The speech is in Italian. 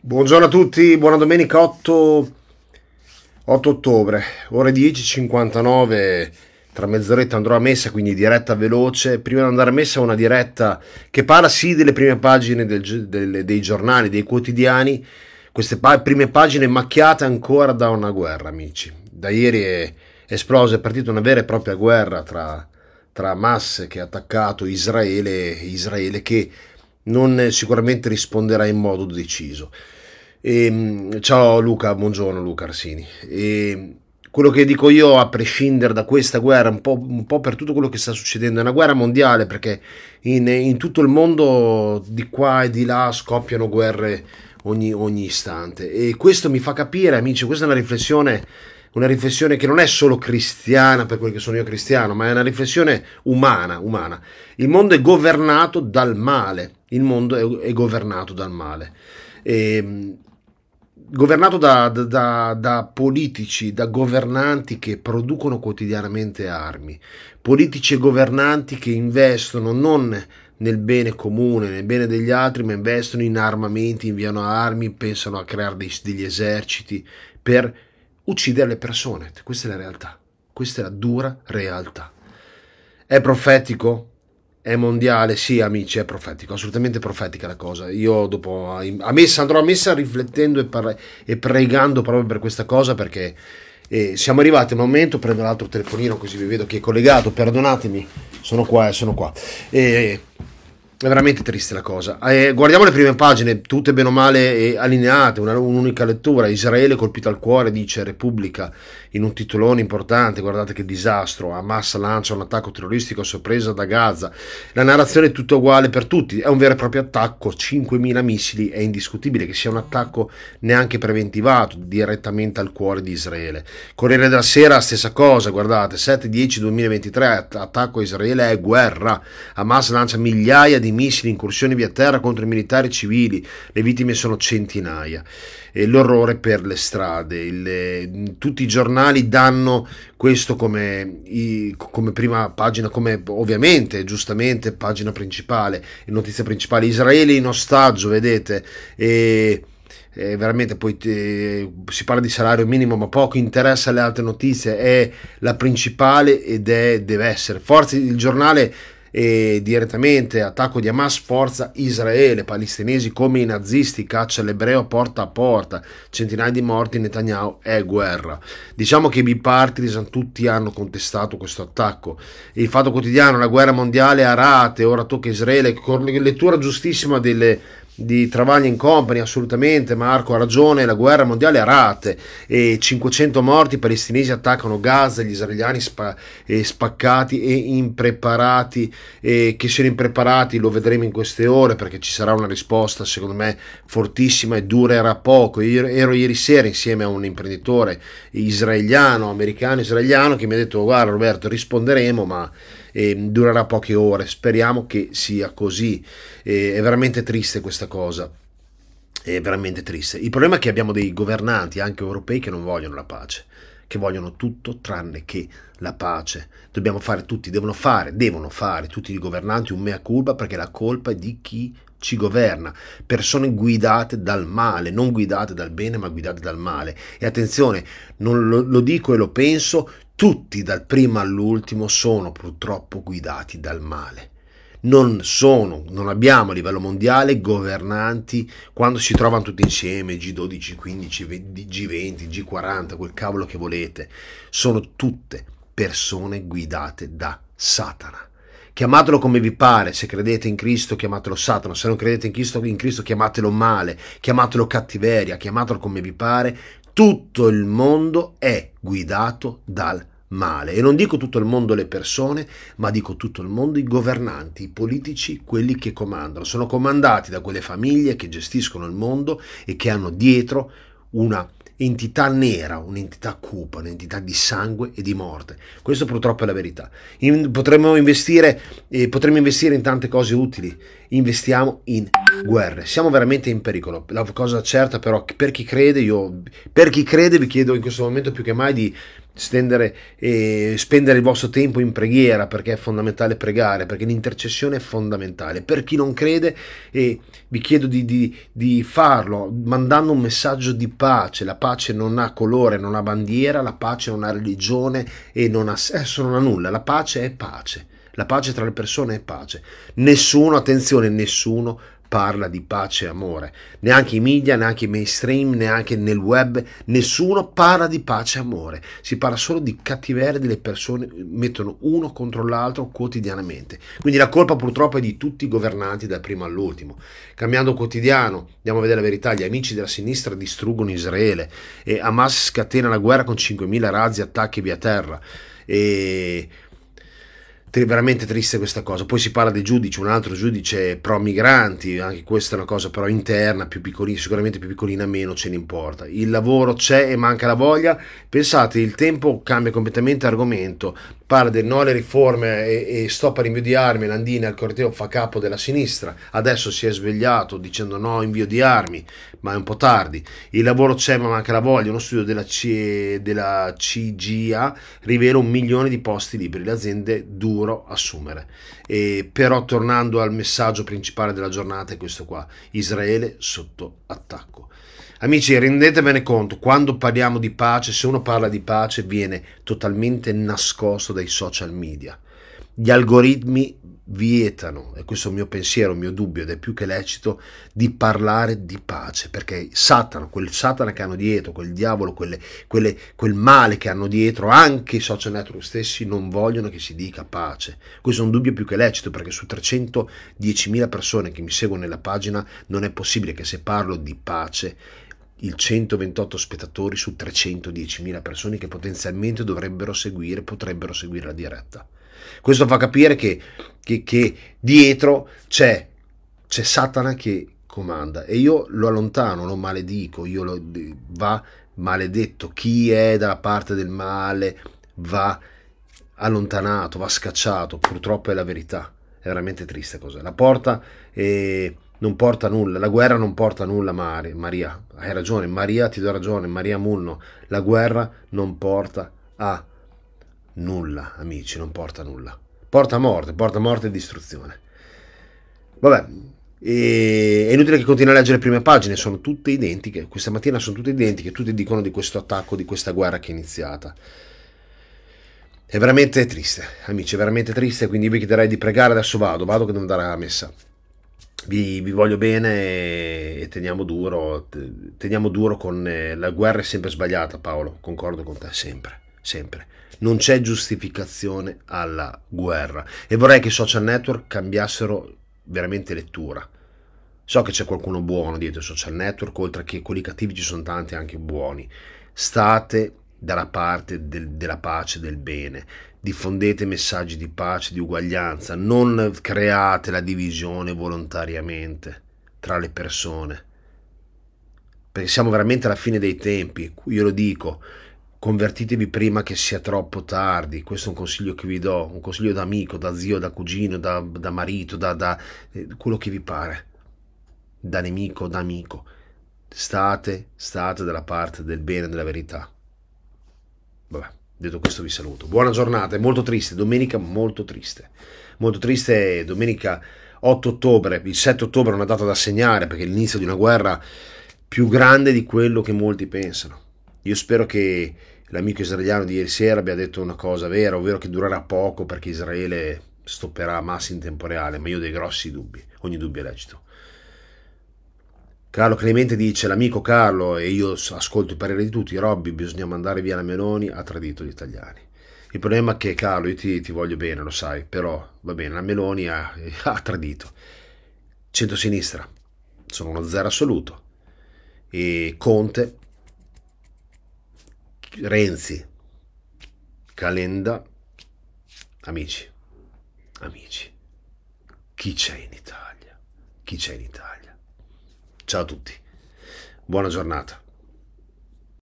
Buongiorno a tutti, buona domenica 8, 8 ottobre, ore 10.59, tra mezz'oretta andrò a messa, quindi diretta veloce. Prima di andare a messa una diretta che parla sì delle prime pagine del, del, dei giornali, dei quotidiani, queste pa- prime pagine macchiate ancora da una guerra, amici. Da ieri è esplosa, è partita una vera e propria guerra tra, tra Hamas che ha attaccato Israele Israele che non eh, sicuramente risponderà in modo deciso. E, ehm, ciao Luca, buongiorno Luca Arsini. E, ehm, quello che dico io, a prescindere da questa guerra, un po', un po', per tutto quello che sta succedendo, è una guerra mondiale perché in, in tutto il mondo di qua e di là scoppiano guerre ogni, ogni istante. E questo mi fa capire, amici, questa è una riflessione una riflessione che non è solo cristiana per quel che sono io cristiano, ma è una riflessione umana, umana. Il mondo è governato dal male, il mondo è, è governato dal male. E, ehm, governato da, da, da, politici, da governanti che producono quotidianamente armi, politici e governanti che investono non nel bene comune, nel bene degli altri, ma investono in armamenti, inviano armi, pensano a creare dei, degli eserciti per uccidere le persone. Questa è la realtà, questa è la dura realtà. È profetico? È mondiale? Sì, amici, è profetico, assolutamente profetica la cosa. Io dopo a messa andrò a messa riflettendo e, par- e pregando proprio per questa cosa perché eh, siamo arrivati al momento, prendo l'altro telefonino così vi vedo che è collegato, perdonatemi, sono qua, eh, sono qua. E, eh, è veramente triste la cosa. Eh, guardiamo le prime pagine, tutte bene o male eh, allineate, una, un'unica lettura. Israele colpito al cuore, dice Repubblica, in un titolone importante, guardate che disastro. Hamas lancia un attacco terroristico a sorpresa da Gaza. La narrazione è tutta uguale per tutti, è un vero e proprio attacco, 5.000 missili, è indiscutibile che sia un attacco neanche preventivato, direttamente al cuore di Israele. Corriere della Sera, stessa cosa, guardate, 7-10-2023, attacco a Israele è guerra. Hamas lancia migliaia di di missili, incursioni via terra contro i militari civili, le vittime sono centinaia, e l'orrore per le strade, il, eh, tutti i giornali danno questo come, come, prima pagina, come ovviamente, giustamente, pagina principale, notizia principale, Israele in ostaggio, vedete, e... veramente poi eh, si parla di salario minimo ma poco interessa le altre notizie è la principale ed è deve essere forse il giornale e direttamente attacco di Hamas forza Israele, palestinesi come i nazisti, caccia l'ebreo porta a porta, centinaia di morti, Netanyahu è guerra. Diciamo che i bipartisan tutti hanno contestato questo attacco. Il fatto quotidiano, la guerra mondiale a rate, ora tocca Israele, con lettura giustissima delle di Travaglia in Company, assolutamente, Marco ha ragione, la guerra mondiale a rate e 500 morti, i palestinesi attaccano Gaza, gli israeliani spa, eh, spaccati e impreparati, eh, che siano impreparati lo vedremo in queste ore perché ci sarà una risposta secondo me fortissima e durerà poco. Io ero ieri sera insieme a un imprenditore israeliano, americano, israeliano che mi ha detto guarda Roberto risponderemo ma eh, durerà poche ore, speriamo che sia così, eh, è veramente triste questa cosa. È veramente triste. Il problema è che abbiamo dei governanti, anche europei, che non vogliono la pace che vogliono tutto tranne che la pace. Dobbiamo fare tutti, devono fare, devono fare tutti i governanti un mea culpa perché la colpa è di chi ci governa, persone guidate dal male, non guidate dal bene ma guidate dal male. E attenzione, non lo, lo dico e lo penso, tutti dal primo all'ultimo sono purtroppo guidati dal male. Non, sono, non abbiamo a livello mondiale governanti quando si trovano tutti insieme, G12, G15, G20, G40, quel cavolo che volete. Sono tutte persone guidate da Satana. Chiamatelo come vi pare, se credete in Cristo chiamatelo Satana, se non credete in Cristo, in Cristo chiamatelo male, chiamatelo cattiveria, chiamatelo come vi pare, tutto il mondo è guidato dal male. E non dico tutto il mondo le persone, ma dico tutto il mondo i governanti, i politici, quelli che comandano. Sono comandati da quelle famiglie che gestiscono il mondo e che hanno dietro una entità nera, un'entità cupa, un'entità di sangue e di morte. Questo purtroppo è la verità. In, potremmo, investire, eh, potremmo investire in tante cose utili, investiamo in guerre. Siamo veramente in pericolo. La cosa certa però, per chi crede, io, per chi crede vi chiedo in questo momento più che mai di stendere e spendere il vostro tempo in preghiera perché è fondamentale pregare, perché l'intercessione è fondamentale. Per chi non crede, eh, vi chiedo di, di, di farlo mandando un messaggio di pace. La pace non ha colore, non ha bandiera, la pace non ha religione e non ha sesso, non ha nulla. La pace è pace. La pace tra le persone è pace. Nessuno, attenzione, nessuno parla di pace e amore. Neanche i media, neanche i mainstream, neanche nel web, nessuno parla di pace e amore. Si parla solo di cattiveria delle persone, mettono uno contro l'altro quotidianamente. Quindi la colpa purtroppo è di tutti i governanti dal primo all'ultimo. Cambiando quotidiano, andiamo a vedere la verità, gli amici della sinistra distruggono Israele e Hamas scatena la guerra con 5.000 razzi e attacchi via terra. E veramente triste questa cosa. Poi si parla dei giudici, un altro giudice pro migranti, anche questa è una cosa però interna, più piccolina, sicuramente più piccolina, meno ce ne importa. Il lavoro c'è e manca la voglia. Pensate, il tempo cambia completamente argomento, parla del no alle riforme e, e stop invio di armi, Landini al corteo fa capo della sinistra, adesso si è svegliato dicendo no invio di armi, ma è un po' tardi. Il lavoro c'è ma manca la voglia, uno studio della, CE, della CGA rivela un milione di posti liberi, le aziende due futuro assumere. E però tornando al messaggio principale della giornata è questo qua, Israele sotto attacco. Amici, rendetevene conto, quando parliamo di pace, se uno parla di pace viene totalmente nascosto dai social media gli algoritmi vietano, e questo è il mio pensiero, il mio dubbio ed è più che lecito, di parlare di pace, perché Satana, quel Satana che hanno dietro, quel diavolo, quelle, quelle, quel male che hanno dietro, anche i social network stessi non vogliono che si dica pace. Questo è un dubbio più che lecito, perché su 310.000 persone che mi seguono nella pagina non è possibile che se parlo di pace il 128 spettatori su 310.000 persone che potenzialmente dovrebbero seguire, potrebbero seguire la diretta. Questo fa capire che, che, che dietro c'è, c'è Satana che comanda e io lo allontano, lo maledico, io lo, va maledetto, chi è dalla parte del male va allontanato, va scacciato, purtroppo è la verità, è veramente triste cosa. La porta eh, non porta nulla, la guerra non porta nulla, Mari, Maria, hai ragione, Maria ti do ragione, Maria Mulno, la guerra non porta a Nulla, amici, non porta nulla. Porta a morte, porta a morte e distruzione. Vabbè, e è inutile che continui a leggere le prime pagine, sono tutte identiche. Questa mattina sono tutte identiche, tutte dicono di questo attacco, di questa guerra che è iniziata. È veramente triste, amici, è veramente triste, quindi vi chiederei di pregare, adesso vado, vado che devo andare alla messa. Vi, vi voglio bene e teniamo duro, teniamo duro con eh, la guerra è sempre sbagliata Paolo, concordo con te sempre sempre. Non c'è giustificazione alla guerra e vorrei che i social network cambiassero veramente lettura. So che c'è qualcuno buono dietro i social network, oltre che quelli cattivi ci sono tanti anche buoni. State dalla parte del, della pace, del bene. Diffondete messaggi di pace, di uguaglianza, non create la divisione volontariamente tra le persone. Perché siamo veramente alla fine dei tempi, io lo dico, convertitevi prima che sia troppo tardi, questo è un consiglio che vi do, un consiglio da amico, da zio, da cugino, da, da marito, da, da eh, quello che vi pare, da nemico, da amico. State, state dalla parte del bene e della verità. Vabbè, detto questo vi saluto. Buona giornata, è molto triste, domenica molto triste. Molto triste domenica 8 ottobre, il 7 ottobre è una data da segnare perché è l'inizio di una guerra più grande di quello che molti pensano. Io spero che l'amico israeliano di ieri sera abbia detto una cosa vera, ovvero che durerà poco perché Israele stopperà Hamas in tempo reale, ma io ho dei grossi dubbi, ogni dubbio è lecito. Carlo Clemente dice, l'amico Carlo, e io ascolto il parere di tutti, Robby, bisogna mandare via la Meloni, ha tradito gli italiani. Il problema è che Carlo, io ti, ti voglio bene, lo sai, però va bene, la Meloni ha, ha tradito. Centrosinistra, sono uno zero assoluto. E Conte, Renzi, Calenda, amici, amici, chi c'è in Italia? Chi c'è in Italia? Ciao a tutti, buona giornata.